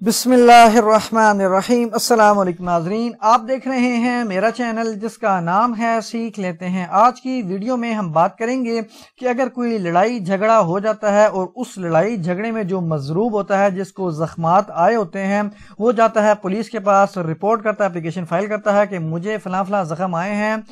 बिसमीम अल्लाम नाजरीन आप देख रहे हैं मेरा चैनल जिसका नाम है सीख लेते हैं आज की वीडियो में हम बात करेंगे कि अगर कोई लड़ाई झगड़ा हो जाता है और उस लड़ाई झगड़े में जो मजरूब होता है जिसको ज़ख्मात आए होते हैं वो जाता है पुलिस के पास रिपोर्ट करता है एप्लीकेशन फाइल करता है कि मुझे फ़लाँ फ़लाँ जख्म आए हैं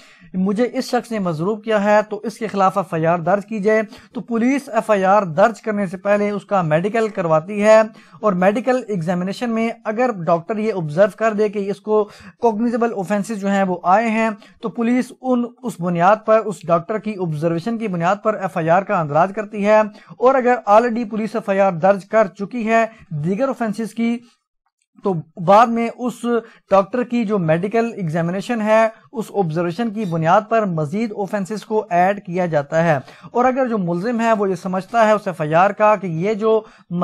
मुझे इस शख्स ने मजरूब किया है तो इसके ख़िलाफ़ एफ़ आई आर दर्ज की जाए तो पुलिस एफ़ आई आर दर्ज करने से पहले उसका मेडिकल करवाती है और मेडिकल एग्जाम एग्जामिनेशन में अगर डॉक्टर ये ऑब्जर्व कर दे कि इसको कॉग्निजेबल ऑफेंसेस जो हैं वो आए हैं तो पुलिस उन उस बुनियाद पर उस डॉक्टर की ऑब्जर्वेशन की बुनियाद पर एफ का अंदराज करती है और अगर ऑलरेडी पुलिस एफ दर्ज कर चुकी है दीगर ऑफेंसेस की तो बाद में उस डॉक्टर की जो मेडिकल एग्जामिनेशन है उस ऑब्जर्वेशन की बुनियाद पर मजीद ऑफेंसिस को ऐड किया जाता है और अगर जो मुलिम है वो ये समझता है उस एफ आई आर का कि ये जो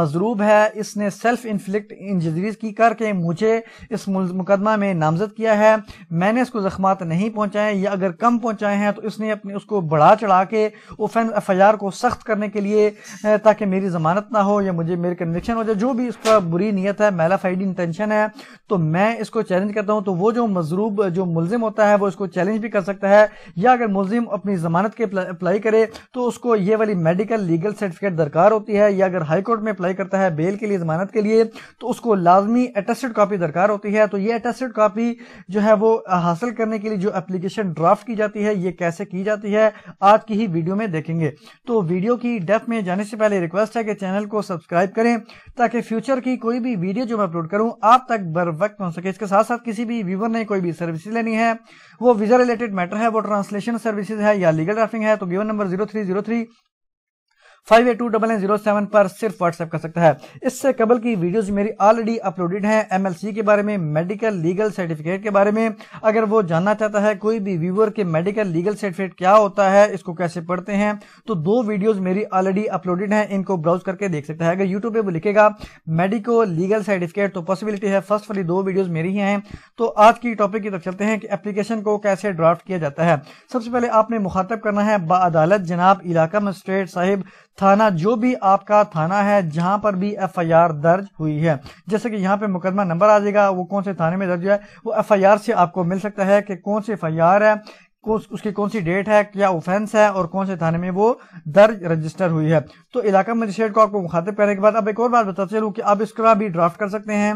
मजरूब है इसने सेल्फ इन्फ्लिक्ट इंजरीज की करके मुझे इस मुकदमा में नामजद किया है मैंने इसको जख्मात नहीं पहुंचाए या अगर कम पहुंचाए हैं तो इसने अपने उसको बढ़ा चढ़ा के ऑफेंस एफ आई आर को सख्त करने के लिए ताकि मेरी जमानत ना हो या मुझे मेरी कन्विक्शन हो जाए जो भी इसका बुरी नीयत है मेलाफाइड इंटेंशन है तो मैं इसको चैलेंज करता हूँ तो वो जो मजरूब जो मुलजिम होता है है वो इसको चैलेंज भी कर सकता है या अगर मुलिम अपनी जमानत के अप्लाई करे तो उसको ये वाली मेडिकल लीगल सर्टिफिकेट दरकार होती है या अगर हाईकोर्ट में अप्लाई करता है बेल के लिए जमानत के लिए तो उसको लाजमी अटेस्टेड कापी दरकार होती है तो ये अटेस्टेड कापी जो है वो हासिल करने के लिए जो एप्लीकेशन ड्राफ्ट की जाती है ये कैसे की जाती है आज की ही वीडियो में देखेंगे तो वीडियो की डेफ में जाने से पहले रिक्वेस्ट है कि चैनल को सब्सक्राइब करें ताकि फ्यूचर की कोई भी वीडियो जो मैं अपलोड करूं आप तक बर वक्त पहुंच सके इसके साथ साथ किसी भी व्यूवर ने कोई भी सर्विस लेनी है वो वीजा रिलेटेड मैटर है वो ट्रांसलेशन सर्विसेज है या लीगल ड्राफ्टिंग है तो given number zero three zero three five eight two double nine zero seven पर सिर्फ व्हाट्सएप कर सकता है इससे कबल की वीडियोज मेरी ऑलरेडी अपलोडेड हैं एमएलसी के बारे में मेडिकल लीगल सर्टिफिकेट के बारे में अगर वो जानना चाहता है कोई भी व्यूअर के मेडिकल लीगल सर्टिफिकेट क्या होता है इसको कैसे पढ़ते हैं तो दो वीडियोज मेरी ऑलरेडी अपलोडेड है इनको ब्राउज करके देख सकता है अगर यूट्यूब पर वो लिखेगा मेडिको लीगल सर्टिफिकेट तो पॉसिबिलिटी है फर्स्ट वाली दो वीडियोज मेरी ही हैं तो आज की टॉपिक की तरफ चलते हैं कि एप्लीकेशन को कैसे ड्राफ्ट किया जाता है सबसे पहले आपने मुखातब करना है बा अदालत जनाब इलाका मजिस्ट्रेट साहिब थाना जो भी आपका थाना है जहां पर भी एफआईआर दर्ज हुई है जैसे कि यहाँ पे मुकदमा नंबर आ जाएगा वो कौन से थाने में दर्ज हुआ है वो एफआईआर से आपको मिल सकता है कि कौन सी एफ है उसकी कौन सी डेट है क्या ऑफेंस है और कौन से थाने में वो दर्ज रजिस्टर हुई है तो इलाका मजिस्ट्रेट को आपको मुखातिब करने के बाद अब एक और बात बताते चलूँ कि आप इसका भी ड्राफ्ट कर सकते हैं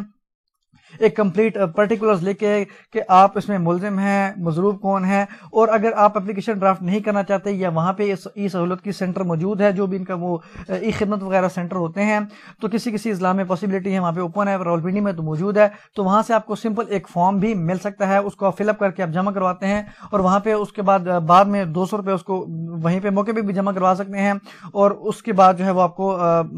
एक कंप्लीट पर्टिकुलर्स uh, लेके कि आप इसमें मुलजिम हैं मजरूब कौन है और अगर आप एप्लीकेशन ड्राफ्ट नहीं करना चाहते या वहाँ पे ई सहूलत की सेंटर मौजूद है जो भी इनका वो uh, ई खिदमत वगैरह सेंटर होते हैं तो किसी किसी इस्लाम में पॉसिबिलिटी है वहाँ पे ओपन है रावलपिंडी में तो मौजूद है तो वहाँ से आपको सिंपल एक फॉर्म भी मिल सकता है उसको आप फिलअप करके आप जमा करवाते हैं और वहाँ पे उसके बाद uh, बाद में दो सौ रुपये उसको वहीं पे मौके पर भी जमा करवा सकते हैं और उसके बाद जो है वो आपको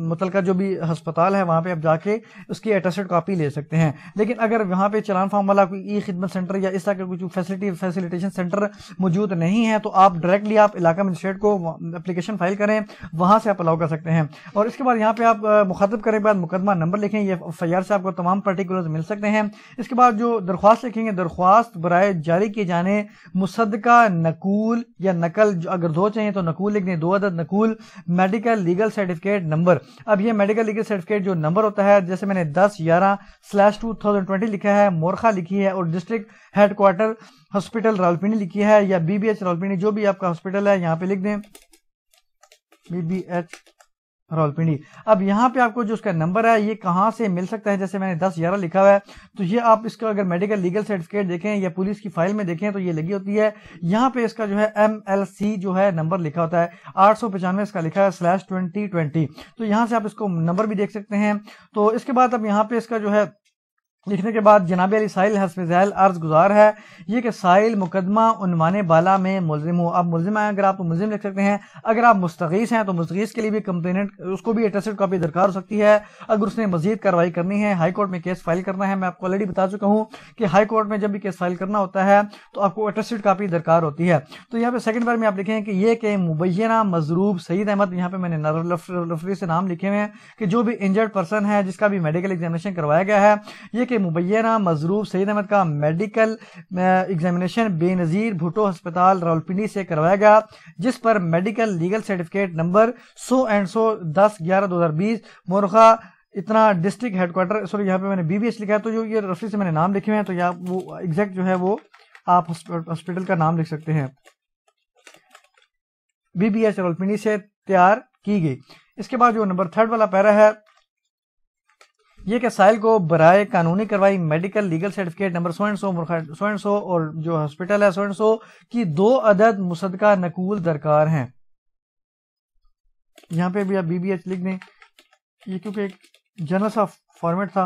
मुतलका जो भी हस्पताल है वहाँ पे आप जाके उसकी एटेस्टेड कापी ले सकते हैं लेकिन अगर वहाँ पे चलान फॉर्म वाला कोई ई खिदमत सेंटर या इस तरह का कुछ फैसिलिटी फैसिलिटेशन सेंटर मौजूद नहीं है तो आप डायरेक्टली आप इलाका मजिस्ट्रेट को अप्लीकेशन फाइल करें वहाँ से आप अलाउ कर सकते हैं और इसके बाद यहाँ पे आप मुखातब करें बाद मुकदमा नंबर लिखें यह एफ से आपको तमाम पर्टिकुलर्स मिल सकते हैं इसके बाद जो दरख्वास्त लिखेंगे दरख्वास्त बरए जारी किए जाने मुसदका नकूल या नकल अगर दो चाहिए तो नकूल लिख दें दो अदद नकूल मेडिकल लीगल सर्टिफिकेट नंबर अब ये मेडिकल लीगल सर्टिफिकेट जो नंबर होता है जैसे मैंने दस ग्यारह स्लैश टू 2020 लिखा है मोरखा लिखी है और डिस्ट्रिक्ट हेडक्वार्टर हॉस्पिटल रालपिनी लिखी है या बीबीएच रालपिनी जो भी आपका हॉस्पिटल है यहाँ पे लिख दें बीबीएच रावलपिंडी अब यहाँ पे आपको जो उसका नंबर है ये कहाँ से मिल सकता है जैसे मैंने दस ग्यारह लिखा हुआ है तो ये आप इसका अगर मेडिकल लीगल सर्टिफिकेट देखें या पुलिस की फाइल में देखें तो ये लगी होती है यहाँ पे इसका जो है एम एल सी जो है नंबर लिखा होता है आठ सौ पचानवे इसका लिखा है स्लैश ट्वेंटी ट्वेंटी तो यहाँ से आप इसको नंबर भी देख सकते हैं तो इसके बाद अब यहाँ पे इसका जो है लिखने के बाद जनाब अली साहिल हसब जैल अर्ज गुजार है ये कि साहिल मुकदमा उनवान बाला में मुलिम हो अब मुलिम है अगर आप तो मुलिम लिख सकते हैं अगर आप मुस्तगीस हैं तो मुस्तगीस के लिए भी कंप्लेनेंट उसको भी एटेस्टेड कॉपी दरकार हो सकती है अगर उसने मजीद कार्रवाई करनी है हाई कोर्ट में केस फाइल करना है मैं आपको ऑलरेडी बता चुका हूँ कि हाई कोर्ट में जब भी केस फाइल करना होता है तो आपको एटेस्टेड कापी दरकार होती है तो यहाँ पे सेकेंड बार में आप लिखें कि ये कि मुबैना मजरूब सईद अहमद यहाँ पे मैंने नरफ से नाम लिखे हुए हैं कि जो भी इंजर्ड पर्सन है जिसका भी मेडिकल एग्जामिनेशन करवाया गया है ये के मुबैना मजरूफ सैद अहमद का मेडिकल एग्जामिनेशन बेनज़ीर भुटो अस्पताल रावलपिंडी से करवाया गया जिस पर medical legal certificate number so and so दस ग्यारह दो हज़ार बीस मोरखा इतना डिस्ट्रिक्ट हेडक्वार्टर सॉरी यहाँ पे मैंने बीबीएस लिखा है तो जो ये रफी से मैंने नाम लिखे हुए हैं तो यहाँ वो एग्जैक्ट जो है वो आप हॉस्पिटल का नाम लिख सकते हैं बीबीएस रावलपिंडी से तैयार की गई इसके बाद जो नंबर थर्ड वाला पैरा है ये कि साहिल को बरए कानूनी कार्रवाई medical legal certificate number so and so so and so और जो हॉस्पिटल है सो सो की दो अदद मुसदका नकूल दरकार हैं यहाँ पे भी आप बीबीएच लिख दें ये क्योंकि एक जनरल सा फॉर्मेट था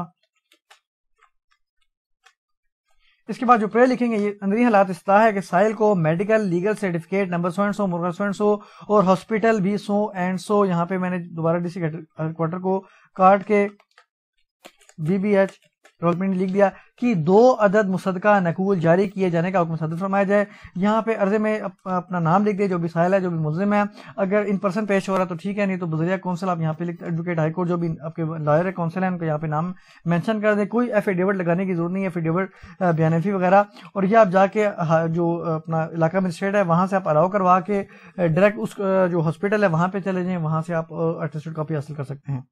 इसके बाद जो प्रेयर लिखेंगे ये अंदरी हालात इस तरह है कि साहिल को medical legal certificate number so and so मुर्गा सो एंड सो और हॉस्पिटल भी सो एंड सो यहाँ पे मैंने दोबारा डीसी क्वार्टर को काट के बीबीएच रोलमिन ने लिख दिया कि दो अदद मुसदका नकूल जारी किए जाने का हुक्म सदर फरमाया जाए यहाँ पे अर्जे में अप, अपना नाम लिख दे जो भी साहिल है जो भी मुलिम है अगर इन पर्सन पेश हो रहा है तो ठीक है नहीं तो बुजरिया कौंसिल आप यहाँ पे लिख एडवोकेट हाईकोर्ट जो भी आपके लॉयर है कौंसिल है उनको यहाँ पे नाम मैंशन कर दें कोई एफिडेविट लगाने की जरूरत नहीं है एफिडेविट बयानफी वगैरह और यह आप जाके जो अपना इलाका मजिस्ट्रेट है वहाँ से आप अलाउ करवा के डायरेक्ट उस जो हॉस्पिटल है वहाँ पर चले जाएँ वहाँ से आप अटेस्टेड कापी हासिल कर सकते हैं